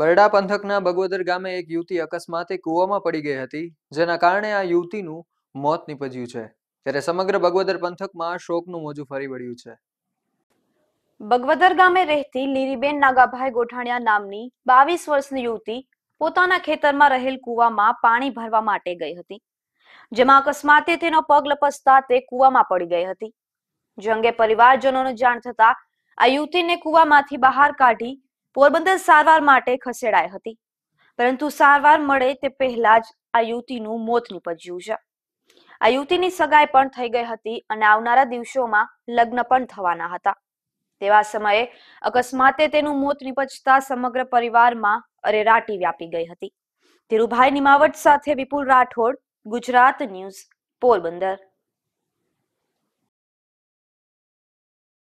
બરડા પંથકના બગોદર ગામે એક યુવતી અકસ્માતે કૂવામાં પડી ગઈ હતી જેના કારણે આ યુવતીનું મોત નીપજ્યું છે ત્યારે સમગ્ર બગવદર પંથકમાં શોકનું મોજું ફરી વળ્યું છે બગવદર ગામે રહેતી લીરીબેન નાગાભાઈ ગોઠાણિયા નામની બાવીસ વર્ષની યુવતી પોતાના ખેતરમાં રહેલ કૂવામાં પાણી ભરવા માટે ગઈ હતી જેમાં અકસ્માતે તેનો પગ લપસતા તે કૂવામાં પડી ગઈ હતી જે અંગે પરિવારજનોને જાણ થતા આ યુવતીને કૂવામાંથી બહાર કાઢી પોરબંદર સારવાર માટે ખસેડાઈ હતી પરંતુ સારવાર મળે તે પહેલા જ આ યુવતીનું મોત નીપજ્યું છે આ યુવતીની સગાઈ પણ થઈ ગઈ હતી અને આવનારા દિવસોમાં લગ્ન પણ થવાના હતા તેવા સમયે અકસ્માતે તેનું મોત નીપજતા સમગ્ર પરિવારમાં અરેરાટી વ્યાપી ગઈ હતી ધીરુભાઈ નિમાવટ સાથે વિપુલ રાઠોડ ગુજરાત ન્યૂઝ પોરબંદર